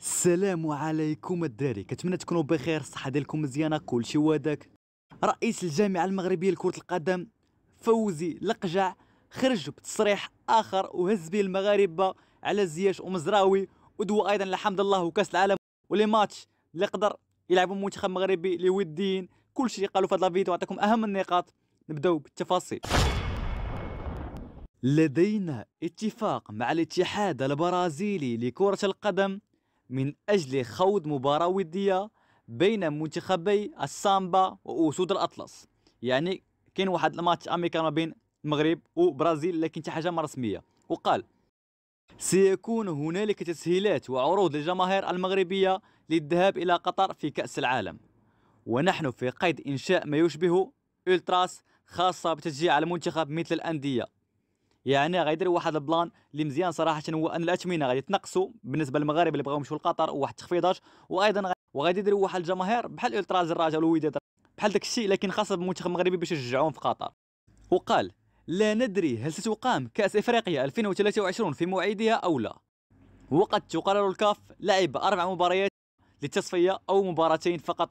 السلام عليكم الداري كنتمنى تكونوا بخير الصحه ديالكم مزيانه كلشي وداك رئيس الجامعه المغربيه لكره القدم فوزي لقجع خرج بتصريح اخر وهز به المغاربه على زياش ومزراوي ودو ايضا لحمد الله وكاس العالم ولي ماتش اللي قدر يلعبوا المنتخب المغربي اللي كل كلشي قالوا في هذا الفيديو وعطيكم اهم النقاط نبداو بالتفاصيل لدينا اتفاق مع الاتحاد البرازيلي لكرة القدم من أجل خوض مباراة ودية بين منتخبي السامبا وأسود الأطلس يعني كاين واحد الماتش أمريكا ما بين المغرب وبرازيل لكن حتى حاجة ما رسمية وقال سيكون هنالك تسهيلات وعروض للجماهير المغربية للذهاب إلى قطر في كأس العالم ونحن في قيد إنشاء ما يشبه ألتراس خاصة بتشجيع المنتخب مثل الأندية يعني غيديروا واحد البلان اللي مزيان صراحه هو ان الاثمنه غادي تنقصوا بالنسبه للمغاربه اللي بغاو يمشوا لقطر وواحد التخفيضات وايضا وغادي يديروا واحد الجماهير بحال التراز الرجاء والوداد بحال داك الشيء لكن خاصه بالمنتخب المغربي باش يشجعوهم في قطر وقال لا ندري هل ستقام كأس إفريقيا 2023 في موعدها أو لا وقد تقرر الكاف لعب أربع مباريات للتصفية أو مباراتين فقط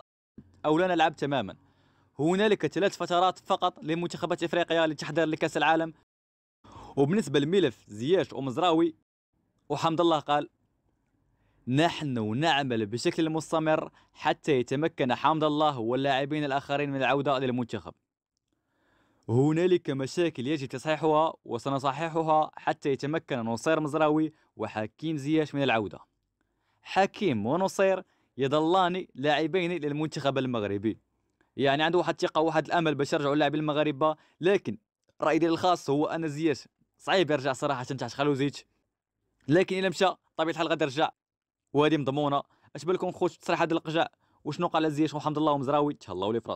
أو لا نلعب تماما هنالك ثلاث فترات فقط لمنتخبات إفريقيا للتحضير لكأس العالم وبالنسبة لملف زياش ومزراوي وحمد الله قال نحن نعمل بشكل مستمر حتى يتمكن حمد الله واللاعبين الآخرين من العودة للمنتخب هنالك مشاكل يجب تصحيحها وسنصححها حتى يتمكن نصير مزراوي وحكيم زياش من العودة حكيم ونصير يظلان لاعبين للمنتخب المغربي يعني عنده واحد الثقة وواحد الأمل باش يرجعوا اللاعبين المغاربة لكن رأيي الخاص هو أن زياش صعيب يرجع صراحه نتاع خلوزيتش لكن الا مشى طبيعي الحال غادي يرجع وهذه مضمونه اش بالكم خوش تصريح هذا القجاع وشنو قال الزيش محمد الله ومزراوي تهلاو لي فراس